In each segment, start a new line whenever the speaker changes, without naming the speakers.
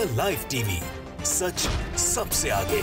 the live TV सच सबसे आगे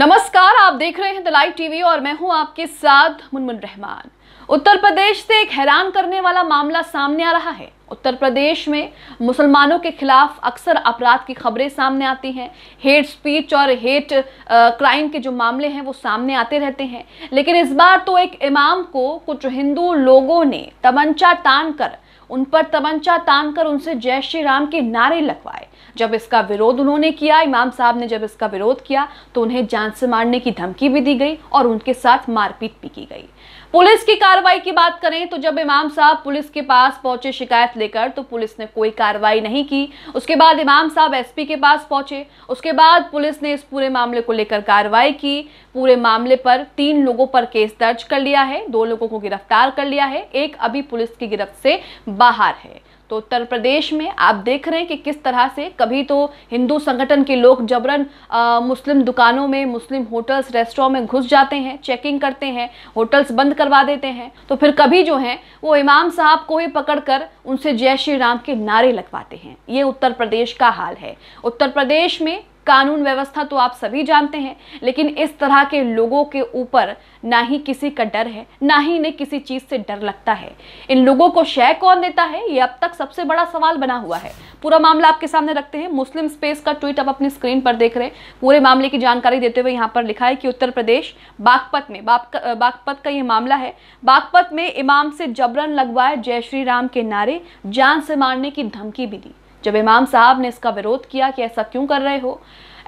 नमस्कार आप देख रहे हैं द लाइव टीवी और मैं हूं आपके साथ मुनमुन रहमान उत्तर प्रदेश से एक हैरान करने वाला मामला सामने आ रहा है उत्तर प्रदेश में मुसलमानों के खिलाफ अक्सर अपराध की खबरें सामने आती हैं हेट स्पीच और हेट क्राइम के जो मामले हैं वो सामने आते रहते हैं लेकिन इस बार तो एक इमाम को कुछ हिंदू लोगों ने तमंचा तान कर उन पर तमंचा तानकर कर उनसे जय श्री राम के नारे लगवाए जब इसका विरोध उन्होंने किया इमाम साहब ने जब इसका विरोध किया तो उन्हें जान से मारने की धमकी भी दी गई और उनके साथ मारपीट भी की गई पुलिस की कार्रवाई की बात करें तो जब इमाम साहब पुलिस के पास पहुंचे शिकायत लेकर तो पुलिस ने कोई कार्रवाई नहीं की उसके बाद इमाम साहब एसपी के पास पहुंचे उसके बाद पुलिस ने इस पूरे मामले को लेकर कार्रवाई की पूरे मामले पर तीन लोगों पर केस दर्ज कर लिया है दो लोगों को गिरफ्तार कर लिया है एक अभी पुलिस की गिरफ्त से बाहर है तो उत्तर प्रदेश में आप देख रहे हैं कि किस तरह से कभी तो हिंदू संगठन के लोग जबरन आ, मुस्लिम दुकानों में मुस्लिम होटल्स रेस्टोरों में घुस जाते हैं चेकिंग करते हैं होटल्स बंद करवा देते हैं तो फिर कभी जो हैं वो इमाम साहब को ही पकड़कर उनसे जय श्री राम के नारे लगवाते हैं ये उत्तर प्रदेश का हाल है उत्तर प्रदेश में कानून व्यवस्था तो आप सभी जानते हैं लेकिन इस तरह के लोगों के ऊपर ना ही किसी का डर है ना ही इन्हें किसी चीज़ से डर लगता है इन लोगों को शय कौन देता है ये अब तक सबसे बड़ा सवाल बना हुआ है पूरा मामला आपके सामने रखते हैं मुस्लिम स्पेस का ट्वीट आप अपनी स्क्रीन पर देख रहे हैं पूरे मामले की जानकारी देते हुए यहाँ पर लिखा है कि उत्तर प्रदेश बागपत में बागपत का ये मामला है बागपत में इमाम से जबरन लगवाए जय श्री राम के नारे जान से मारने की धमकी भी दी जब इमाम साहब ने इसका विरोध किया कि ऐसा क्यों कर रहे हो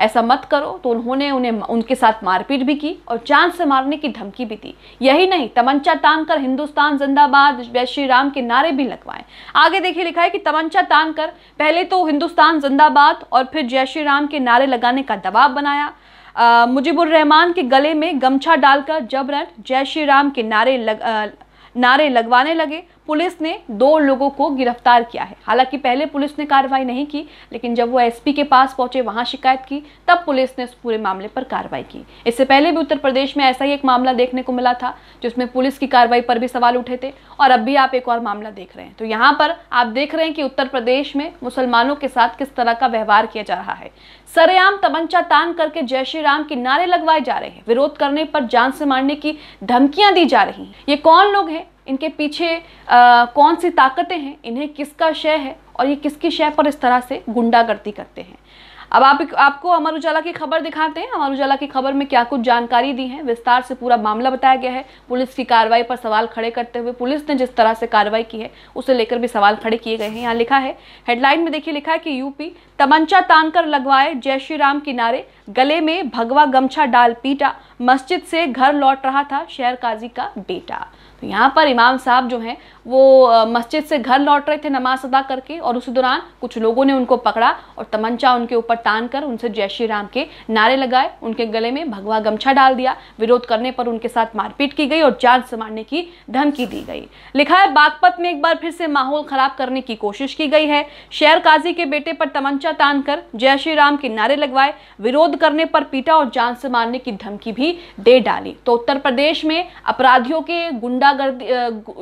ऐसा मत करो तो उन्होंने उन्हें उनके साथ मारपीट भी की और जान से मारने की धमकी भी दी यही नहीं तमंचा तान कर हिंदुस्तान जिंदाबाद जय श्री राम के नारे भी लगवाए आगे देखिए लिखा है कि तमंचा तान कर पहले तो हिंदुस्तान जिंदाबाद और फिर जय श्री राम के नारे लगाने का दबाव बनाया मुजीबुररहमान के गले में गमछा डालकर जबरन जय श्री राम के नारे लग आ, नारे लगवाने लगे पुलिस ने दो लोगों को गिरफ्तार किया है हालांकि पहले पुलिस ने कार्रवाई नहीं की लेकिन जब वो एसपी के पास पहुंचे वहां शिकायत की तब पुलिस ने इस पूरे मामले पर कार्रवाई की इससे पहले भी उत्तर प्रदेश में ऐसा ही एक मामला देखने को मिला था जिसमें पुलिस की कार्रवाई पर भी सवाल उठे थे और अब भी आप एक और मामला देख रहे हैं तो यहाँ पर आप देख रहे हैं कि उत्तर प्रदेश में मुसलमानों के साथ किस तरह का व्यवहार किया जा रहा है सरेआम तमंचा तान करके जय श्री राम के नारे लगवाए जा रहे हैं विरोध करने पर जान से मारने की धमकियां दी जा रही ये कौन लोग हैं इनके पीछे आ, कौन सी ताकतें हैं इन्हें किसका शय है और ये किसकी शय पर इस तरह से गुंडागर्दी करते हैं अब आप आपको अमर उजाला की खबर दिखाते हैं अमर उजाला की खबर में क्या कुछ जानकारी दी है विस्तार से पूरा मामला बताया गया है पुलिस की कार्रवाई पर सवाल खड़े करते हुए पुलिस ने जिस तरह से कार्रवाई की है उसे लेकर भी सवाल खड़े किए गए हैं यहाँ लिखा है हेडलाइन में देखिए लिखा है कि यूपी तमंचा तान कर लगवाए जय श्री राम किनारे गले में भगवा गमछा डाल पीटा मस्जिद से घर लौट रहा था शहर काजी का बेटा तो यहाँ पर इमाम साहब जो हैं वो मस्जिद से घर लौट रहे थे नमाज अदा करके और उसी दौरान कुछ लोगों ने उनको पकड़ा और तमंचा उनके ऊपर तान कर उनसे जय श्री राम के नारे लगाए उनके गले में भगवा गमछा डाल दिया विरोध करने पर उनके साथ मारपीट की गई और जान से मारने की धमकी दी गई लिखा है बागपत में एक बार फिर से माहौल खराब करने की कोशिश की गई है शेर काजी के बेटे पर तमंचा तान कर जय श्री राम के नारे लगवाए विरोध करने पर पीटा और जान से मारने की धमकी भी दे डाली तो उत्तर प्रदेश में अपराधियों के गुंडागर्दी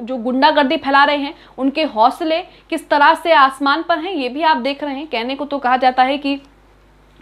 जो गुंडागर्दी सर्दी फैला रहे हैं उनके हौसले किस तरह से आसमान पर हैं ये भी आप देख रहे हैं कहने को तो कहा जाता है कि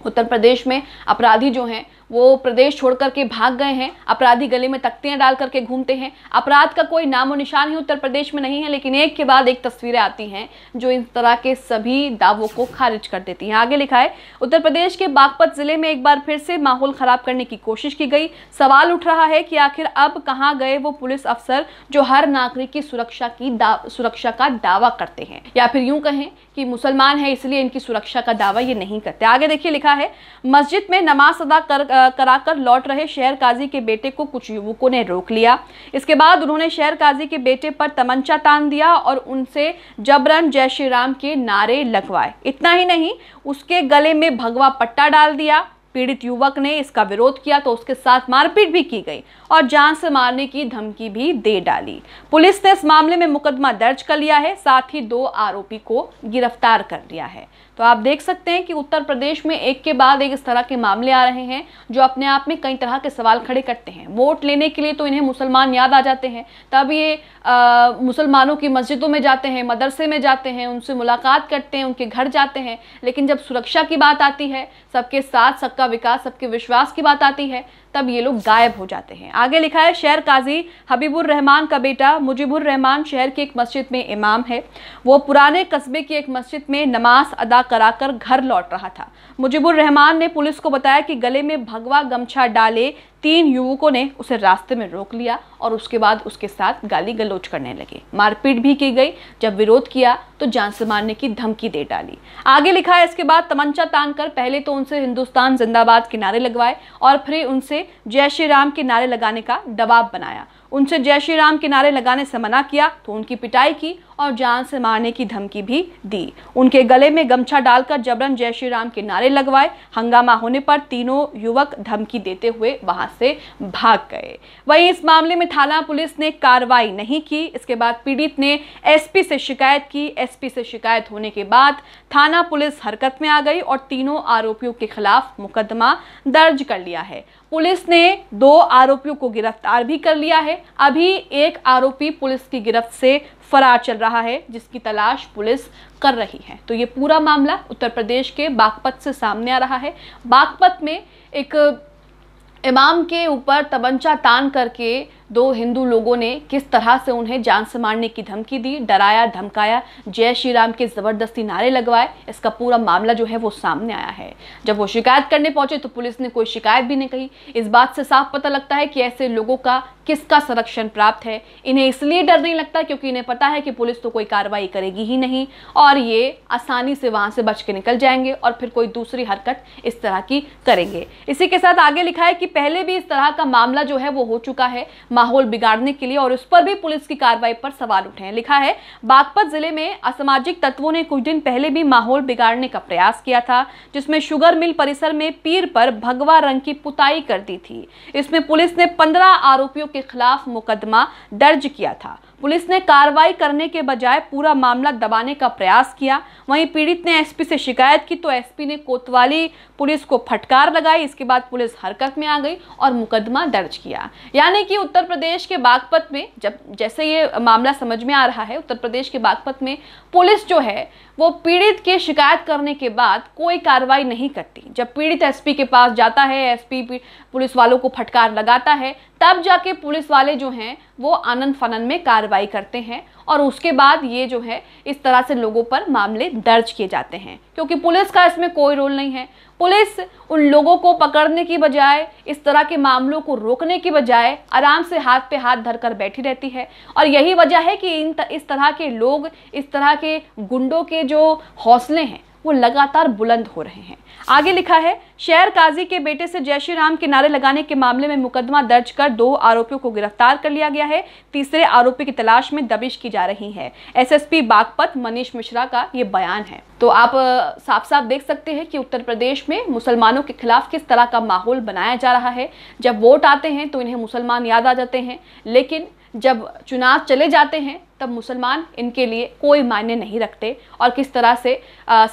उत्तर प्रदेश में अपराधी जो हैं वो प्रदेश छोड़ करके भाग गए हैं अपराधी गले में तख्तियां डाल करके घूमते हैं अपराध का कोई नामो निशान ही उत्तर प्रदेश में नहीं है लेकिन एक के बाद एक तस्वीरें आती हैं जो इस तरह के सभी दावों को खारिज कर देती हैं आगे लिखा है उत्तर प्रदेश के बागपत जिले में एक बार फिर से माहौल खराब करने की कोशिश की गई सवाल उठ रहा है कि आखिर अब कहाँ गए वो पुलिस अफसर जो हर नागरिक की सुरक्षा की सुरक्षा का दावा करते हैं या फिर यूं कहें कि मुसलमान है इसलिए इनकी सुरक्षा का दावा ये नहीं करते आगे देखिए लिखा है मस्जिद में नमाज अदा कर कराकर लौट रहे शहर काजी के बेटे को कुछ युवकों ने रोक लिया इसके बाद उन्होंने शहर काजी के बेटे पर तमंचा तान दिया और उनसे जबरन जय श्री राम के नारे लगवाए इतना ही नहीं उसके गले में भगवा पट्टा डाल दिया पीड़ित युवक ने इसका विरोध किया तो उसके साथ मारपीट भी की गई और जान से मारने की धमकी भी दे डाली पुलिस ने इस मामले में मुकदमा दर्ज कर लिया है साथ ही दो आरोपी को गिरफ्तार कर लिया है तो आप देख सकते हैं कि उत्तर प्रदेश में एक के बाद एक इस तरह के मामले आ रहे हैं जो अपने आप में कई तरह के सवाल खड़े करते हैं वोट लेने के लिए तो इन्हें मुसलमान याद आ जाते हैं तब ये मुसलमानों की मस्जिदों में जाते हैं मदरसे में जाते हैं उनसे मुलाकात करते हैं उनके घर जाते हैं लेकिन जब सुरक्षा की बात आती है सबके साथ सबका विकास सबके विश्वास की बात आती है तब ये लोग गायब हो जाते हैं आगे लिखा है शहर काजी हबीबुर रहमान का बेटा मुजीबुर रहमान शहर की एक मस्जिद में इमाम है वो पुराने कस्बे की एक मस्जिद में नमाज अदा कराकर घर लौट रहा था मुजीबुर रहमान ने पुलिस को बताया कि गले में भगवा गमछा डाले तीन युवकों ने उसे रास्ते में रोक लिया और उसके बाद उसके साथ गाली गलोच करने लगे मारपीट भी की गई जब विरोध किया तो जान से मारने की धमकी दे डाली आगे लिखा है इसके बाद तमंचा तान पहले तो उनसे हिंदुस्तान जिंदाबाद किनारे लगवाए और फिर उनसे जय श्री राम के नारे लगाने का दबाव बनाया उनसे जय श्री राम के नारे लगाने से मना किया तो उनकी पिटाई की और जान से मारने की धमकी भी दी उनके गले में गमछा डालकर जबरन जय श्री राम के नारे लगवाए हंगामा होने पर तीनों युवक धमकी देते हुए वहां से भाग गए वहीं इस मामले में थाना पुलिस ने कार्रवाई नहीं की इसके बाद पीड़ित ने एसपी से शिकायत की एसपी से शिकायत होने के बाद थाना पुलिस हरकत में आ गई और तीनों आरोपियों के खिलाफ मुकदमा दर्ज कर लिया है पुलिस ने दो आरोपियों को गिरफ्तार भी कर लिया है अभी एक आरोपी पुलिस की गिरफ्त से फरार चल रहा है जिसकी तलाश पुलिस कर रही है तो ये पूरा मामला उत्तर प्रदेश के बागपत से सामने आ रहा है बागपत में एक इमाम के ऊपर तबंचा तान करके दो हिंदू लोगों ने किस तरह से उन्हें जान से मारने की धमकी दी डराया धमकाया जय श्री राम के ज़बरदस्ती नारे लगवाए इसका पूरा मामला जो है वो सामने आया है जब वो शिकायत करने पहुंचे तो पुलिस ने कोई शिकायत भी नहीं कही इस बात से साफ पता लगता है कि ऐसे लोगों का किसका संरक्षण प्राप्त है इन्हें इसलिए डर नहीं लगता क्योंकि इन्हें पता है कि पुलिस तो कोई कार्रवाई करेगी ही नहीं और ये आसानी से वहां से बच के निकल जाएंगे और फिर कोई दूसरी हरकत इस तरह की करेंगे इसी के साथ आगे लिखा है कि पहले भी इस तरह का मामला जो है वो हो चुका है माहौल बिगाड़ने के लिए और उस पर भी पुलिस की कार्रवाई पर सवाल उठे हैं लिखा है बागपत जिले में असामाजिक तत्वों ने कुछ दिन पहले भी माहौल बिगाड़ने का प्रयास किया था जिसमें शुगर मिल परिसर में पीर पर भगवा रंग की पुताई कर दी थी इसमें पुलिस ने पंद्रह आरोपियों के खिलाफ मुकदमा दर्ज किया था पुलिस ने कार्रवाई करने के बजाय पूरा मामला दबाने का प्रयास किया वहीं पीड़ित ने एसपी से शिकायत की तो एसपी ने कोतवाली पुलिस को फटकार लगाई इसके बाद पुलिस हरकत में आ गई और मुकदमा दर्ज किया यानी कि उत्तर प्रदेश के बागपत में जब जैसे ये मामला समझ में आ रहा है उत्तर प्रदेश के बागपत में पुलिस जो है वो पीड़ित के शिकायत करने के बाद कोई कार्रवाई नहीं करती जब पीड़ित एसपी के पास जाता है एसपी पुलिस वालों को फटकार लगाता है तब जाके पुलिस वाले जो हैं वो आनंद फनन में कार्रवाई करते हैं और उसके बाद ये जो है इस तरह से लोगों पर मामले दर्ज किए जाते हैं क्योंकि पुलिस का इसमें कोई रोल नहीं है पुलिस उन लोगों को पकड़ने की बजाय इस तरह के मामलों को रोकने की बजाय आराम से हाथ पे हाथ धर कर बैठी रहती है और यही वजह है कि इन इस तरह के लोग इस तरह के गुंडों के जो हौसले हैं वो लगातार बुलंद हो रहे हैं आगे लिखा है शहर काजी के बेटे से जय श्री राम के नारे लगाने के मामले में मुकदमा दर्ज कर दो आरोपियों को गिरफ्तार कर लिया गया है तीसरे आरोपी की तलाश में दबिश की जा रही है एसएसपी बागपत मनीष मिश्रा का ये बयान है तो आप साफ साफ देख सकते हैं कि उत्तर प्रदेश में मुसलमानों के खिलाफ किस तरह का माहौल बनाया जा रहा है जब वोट आते हैं तो इन्हें मुसलमान याद आ जाते हैं लेकिन जब चुनाव चले जाते हैं तब मुसलमान इनके लिए कोई मायने नहीं रखते और किस तरह से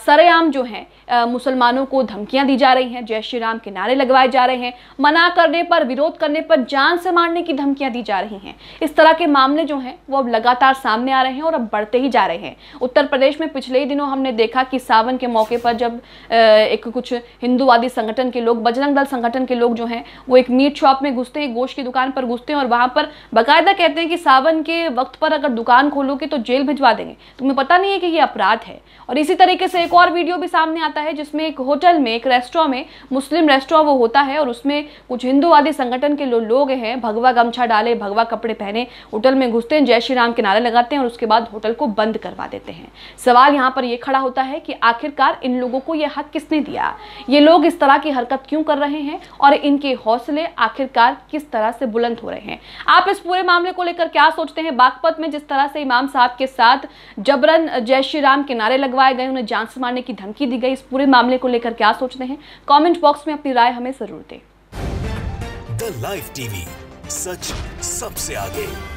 सरेआम जो हैं मुसलमानों को धमकियां दी जा रही हैं जय श्री राम के नारे लगवाए जा रहे हैं मना करने पर विरोध करने पर जान से मारने की धमकियां दी जा रही हैं इस तरह के मामले जो हैं वो अब लगातार सामने आ रहे हैं और अब बढ़ते ही जा रहे हैं उत्तर प्रदेश में पिछले ही दिनों हमने देखा कि सावन के मौके पर जब एक कुछ हिंदूवादी संगठन के लोग बजरंग दल संगठन के लोग जो हैं वो एक मीट शॉप में घुसते हैं गोश्त की दुकान पर घुसते हैं और वहाँ पर बाकायदा कहते हैं कि सावन के वक्त पर अगर दुकान दुकान खोलोगे तो जेल भिजवा देंगे तुम्हें पता नहीं है कि ये अपराध है और इसी तरीके से एक और वीडियो भी सामने आता है जिसमें एक होटल में एक रेस्टोरेंट में मुस्लिम रेस्टोरेंट वो होता है और उसमें कुछ हिंदूवादी संगठन के लोग लो हैं भगवा गमछा डाले भगवा कपड़े पहने होटल में घुसते हैं जय श्री राम के नारे लगाते हैं और उसके बाद होटल को बंद करवा देते हैं सवाल यहाँ पर यह खड़ा होता है कि आखिरकार इन लोगों को यह हक किसने दिया ये लोग इस तरह की हरकत क्यों कर रहे हैं और इनके हौसले आखिरकार किस तरह से बुलंद हो रहे हैं आप इस पूरे मामले को लेकर क्या सोचते हैं बागपत में जिस तरह तरह से इमाम साहब के साथ जबरन जय श्री राम के नारे लगवाए गए उन्हें जान से मारने की धमकी दी गई इस पूरे मामले को लेकर क्या सोचते हैं कॉमेंट बॉक्स में अपनी राय हमें जरूर दें द लाइव टीवी सच सबसे आगे